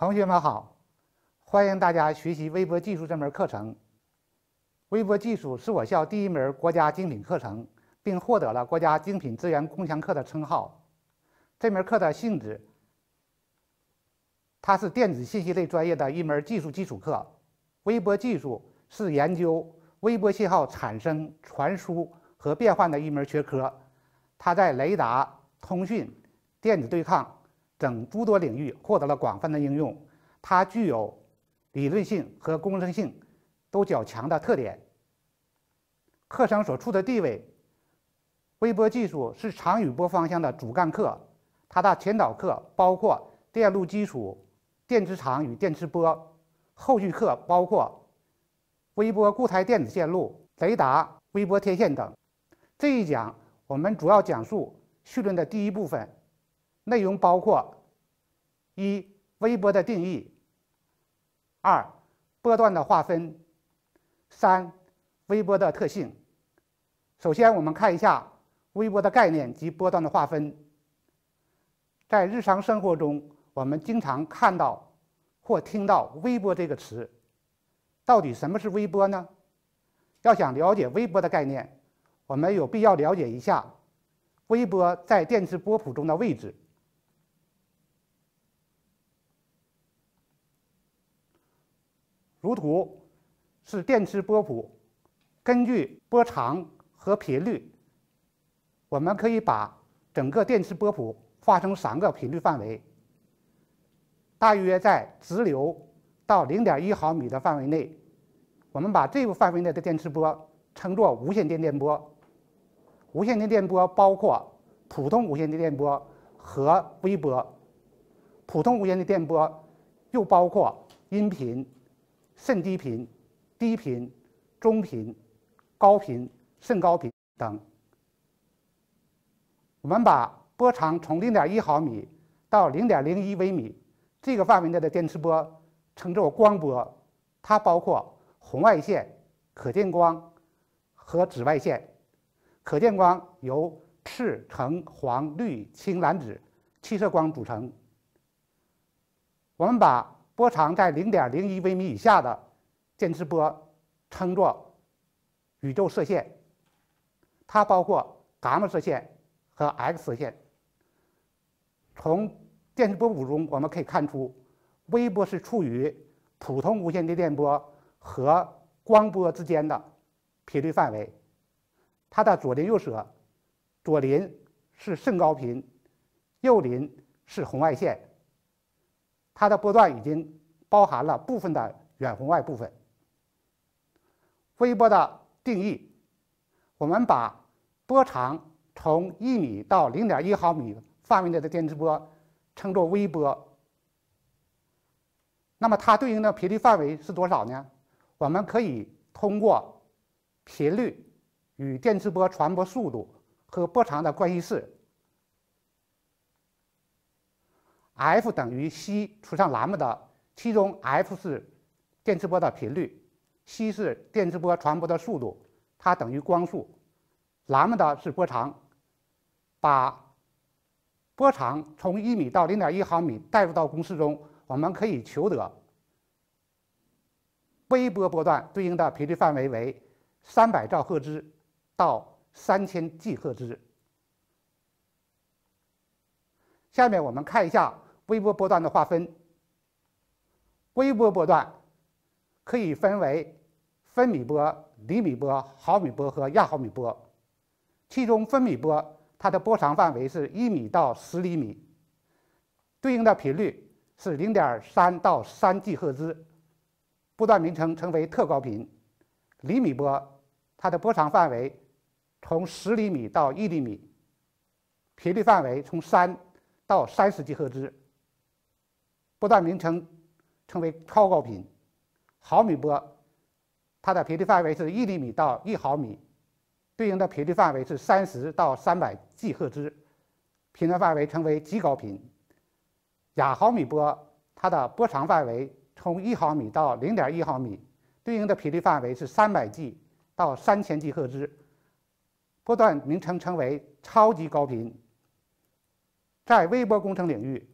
同学们好，欢迎大家学习微博技术这门课程。微博技术是我校第一门国家精品课程，并获得了国家精品资源共享课的称号。这门课的性质，它是电子信息类专业的一门技术基础课。微波技术是研究微波信号产生、传输和变换的一门学科，它在雷达、通讯、电子对抗。等诸多领域获得了广泛的应用，它具有理论性和工程性都较强的特点。课程所处的地位，微波技术是长与波方向的主干课，它的前导课包括电路基础、电磁场与电磁波，后续课包括微波固态电子线路、雷达、微波天线等。这一讲我们主要讲述绪论的第一部分。内容包括：一、微波的定义；二、波段的划分；三、微波的特性。首先，我们看一下微波的概念及波段的划分。在日常生活中，我们经常看到或听到“微波”这个词。到底什么是微波呢？要想了解微波的概念，我们有必要了解一下微波在电磁波谱中的位置。如图是电磁波谱。根据波长和频率，我们可以把整个电磁波谱划成三个频率范围。大约在直流到零点一毫米的范围内，我们把这个范围内的电磁波称作无线电电波。无线电电波包括普通无线电电波和微波。普通无线电电波又包括音频。肾低频、低频、中频、高频、肾高频等。我们把波长从零点一毫米到零点零一微米这个范围内的电磁波称作光波，它包括红外线、可见光和紫外线。可见光由赤、橙、黄、绿、青、蓝、紫七色光组成。我们把。波长在零点零一微米以下的电磁波称作宇宙射线，它包括伽马射线和 X 射线。从电磁波谱中我们可以看出，微波是处于普通无线电波和光波之间的频率范围。它的左邻右舍，左邻是甚高频，右邻是红外线。它的波段已经包含了部分的远红外部分。微波的定义，我们把波长从一米到零点一毫米范围内的电磁波称作微波。那么它对应的频率范围是多少呢？我们可以通过频率与电磁波传播速度和波长的关系式。f 等于 c 除上兰姆达，其中 f 是电磁波的频率，c 是电磁波传播的速度，它等于光速，兰姆达是波长。把波长从一米到零点一毫米带入到公式中，我们可以求得微波波段对应的频率范围为三百兆赫兹到三千吉赫兹。下面我们看一下。微波波段的划分。微波波段可以分为分米波、厘米波、毫米波和亚毫米波。其中，分米波它的波长范围是一米到十厘米，对应的频率是零点三到三 G 赫兹，波段名称称为特高频。厘米波它的波长范围从十厘米到一厘米，频率范围从三到三十 G 赫兹。波段名称称为超高频、毫米波，它的频率范围是一厘米到一毫米，对应的频率范围是30到300吉赫兹，频段范围称为极高频。亚毫米波，它的波长范围从一毫米到0.1毫米，对应的频率范围是300到3000赫兹，波段名称称为超级高频。在微波工程领域，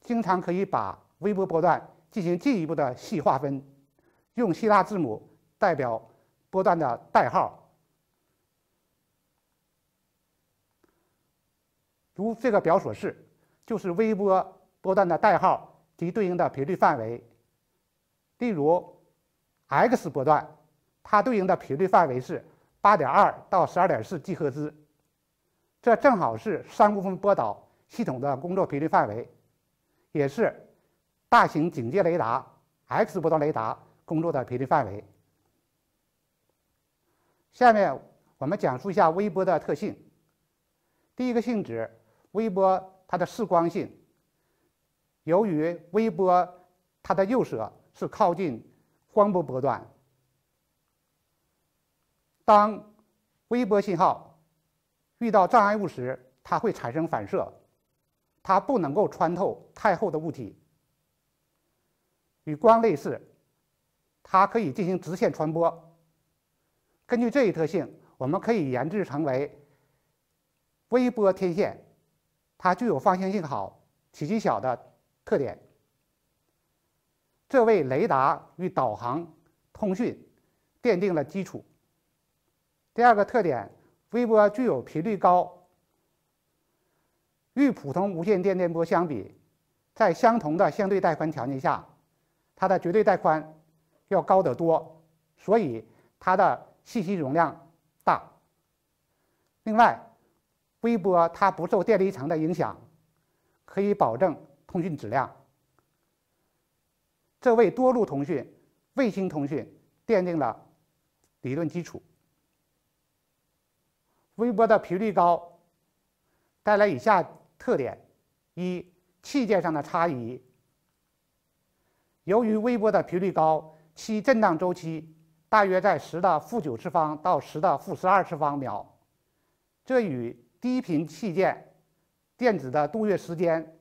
经常可以把微波波段进行进一步的细划分，用希腊字母代表波段的代号。如这个表所示，就是微波波段的代号及对应的频率范围。例如，X 波段，它对应的频率范围是八点二到十二点四吉赫兹，这正好是三公分波导系统的工作频率范围，也是。大型警戒雷达、X 波段雷达工作的频率范围。下面我们讲述一下微波的特性。第一个性质，微波它的视光性。由于微波它的右舍是靠近光波波段，当微波信号遇到障碍物时，它会产生反射，它不能够穿透太厚的物体。与光类似，它可以进行直线传播。根据这一特性，我们可以研制成为微波天线，它具有方向性好、体积小的特点，这为雷达与导航、通讯奠定了基础。第二个特点，微波具有频率高，与普通无线电电波相比，在相同的相对带宽条件下。它的绝对带宽要高得多，所以它的信息容量大。另外，微波它不受电离层的影响，可以保证通讯质量。这为多路通讯、卫星通讯奠定了理论基础。微波的频率高，带来以下特点：一、器件上的差异。由于微波的频率高，其振荡周期大约在十的负九次方到十的负十二次方秒，这与低频器件电子的度月时间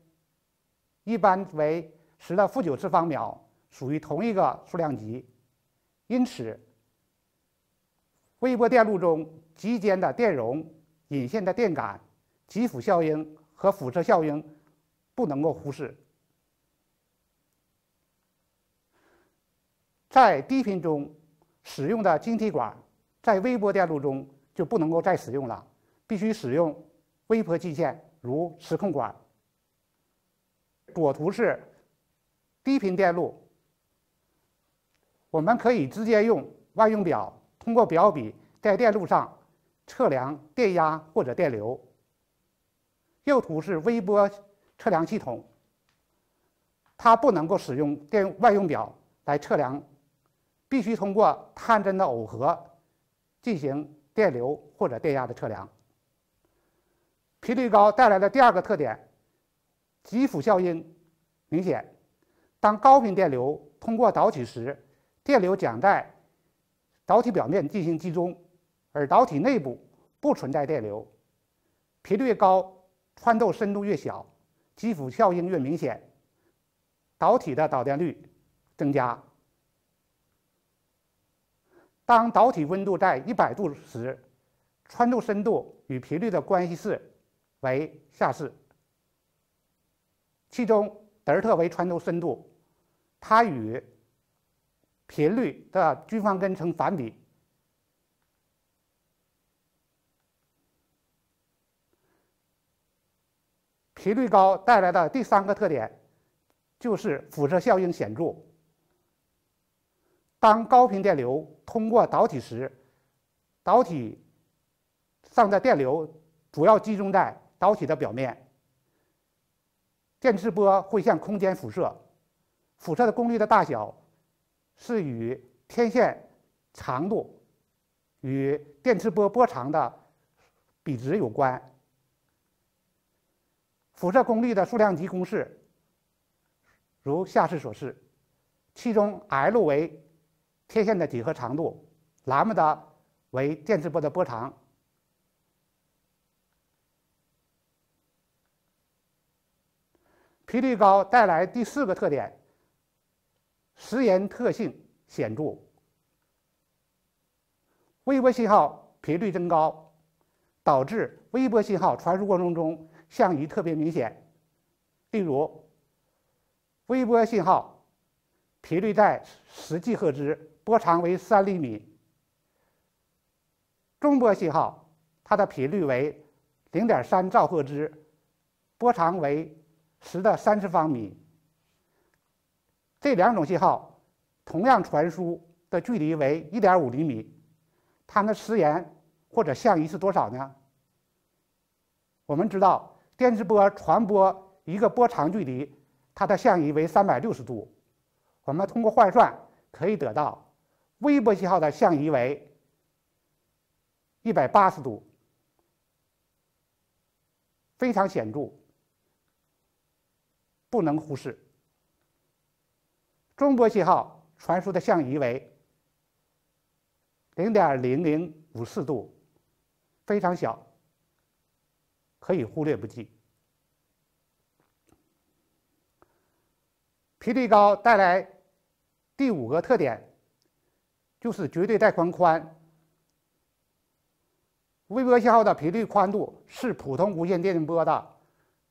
一般为十的负九次方秒，属于同一个数量级，因此，微波电路中极间的电容、引线的电感、极辅效应和辐射效应不能够忽视。在低频中使用的晶体管，在微波电路中就不能够再使用了，必须使用微波器件，如磁控管。左图是低频电路，我们可以直接用万用表，通过表笔在电路上测量电压或者电流。右图是微波测量系统，它不能够使用电万用表来测量。必须通过探针的耦合进行电流或者电压的测量。频率高带来的第二个特点，极辅效应明显。当高频电流通过导体时，电流将在导体表面进行集中，而导体内部不存在电流。频率越高，穿透深度越小，极辅效应越明显，导体的导电率增加。当导体温度在一百度时，穿透深度与频率的关系式为下式，其中德尔塔为穿透深度，它与频率的均方根成反比。频率高带来的第三个特点就是辐射效应显著。当高频电流通过导体时，导体上的电流主要集中在导体的表面。电磁波会向空间辐射，辐射的功率的大小是与天线长度与电磁波波长的比值有关。辐射功率的数量级公式如下式所示，其中 L 为。天线的几何长度，兰姆达为电磁波的波长。频率高带来第四个特点：时延特性显著。微波信号频率增高，导致微波信号传输过程中相移特别明显。例如，微波信号频率在十 G 赫兹。波长为三厘米，中波信号它的频率为零点三兆赫兹，波长为十的三次方米。这两种信号同样传输的距离为一点五厘米，它们的时延或者相移是多少呢？我们知道电磁波传播一个波长距离，它的相移为三百六十度。我们通过换算可以得到。微波信号的相移为一百八十度，非常显著，不能忽视。中波信号传输的相移为零点零零五四度，非常小，可以忽略不计。频率高带来第五个特点。就是绝对带宽宽。微波信号的频率宽度是普通无线电波的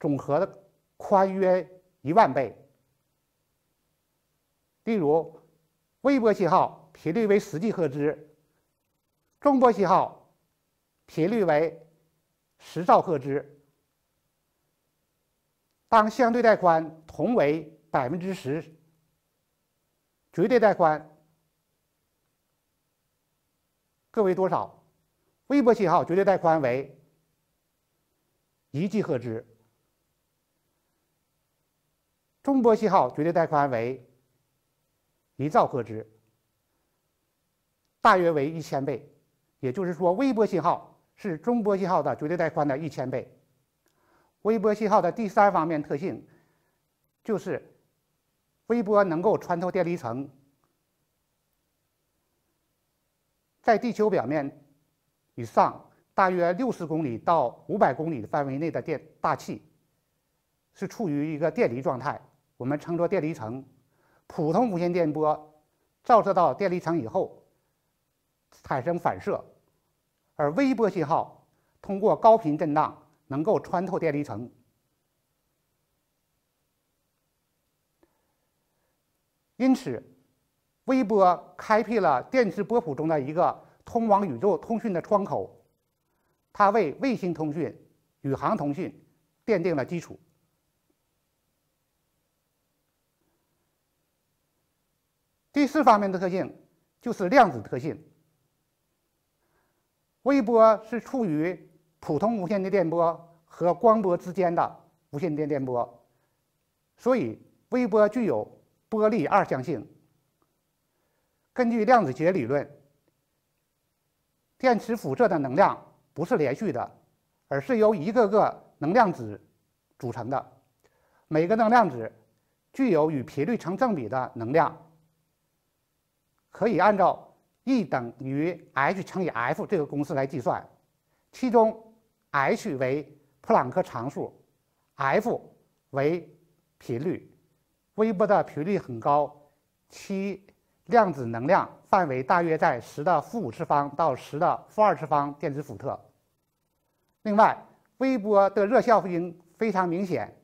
总和的宽约一万倍。例如，微波信号频率为十 G 赫兹，中波信号频率为十兆赫兹。当相对带宽同为百分之十，绝对带宽。各为多少？微波信号绝对带宽为一 G 赫兹，中波信号绝对带宽为一兆赫兹，大约为一千倍。也就是说，微波信号是中波信号的绝对带宽的一千倍。微波信号的第三方面特性，就是微波能够穿透电离层。在地球表面以上大约六十公里到五百公里范围内的电大气是处于一个电离状态，我们称作电离层。普通无线电波照射到电离层以后产生反射，而微波信号通过高频震荡能够穿透电离层，因此。微波开辟了电磁波谱中的一个通往宇宙通讯的窗口，它为卫星通讯、宇航通讯奠定了基础。第四方面的特性就是量子特性。微波是处于普通无线电波和光波之间的无线电波，所以微波具有波粒二象性。根据量子学理论，电磁辐射的能量不是连续的，而是由一个个能量子组成的。每个能量子具有与频率成正比的能量，可以按照 E 等于 h 乘以 f 这个公式来计算，其中 h 为普朗克常数，f 为频率。微波的频率很高，七量子能量范围大约在十的负五次方到十的负二次方电子伏特。另外，微波的热效应非常明显。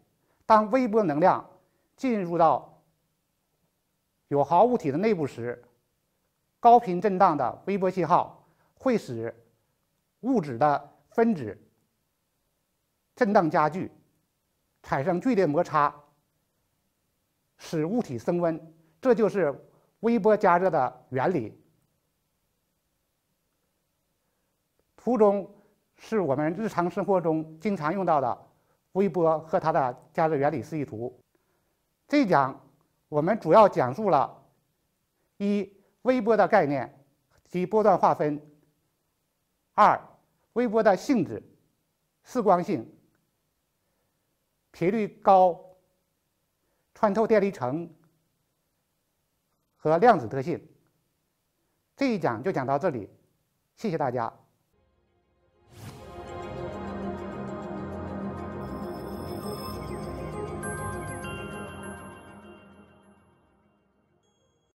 当微波能量进入到有毫物体的内部时，高频振荡的微波信号会使物质的分子振荡加剧，产生剧烈摩擦，使物体升温。这就是。微波加热的原理。图中是我们日常生活中经常用到的微波和它的加热原理示意图。这讲我们主要讲述了：一、微波的概念及波段划分；二、微波的性质，似光性，频率高，穿透电离层。和量子特性。这一讲就讲到这里，谢谢大家。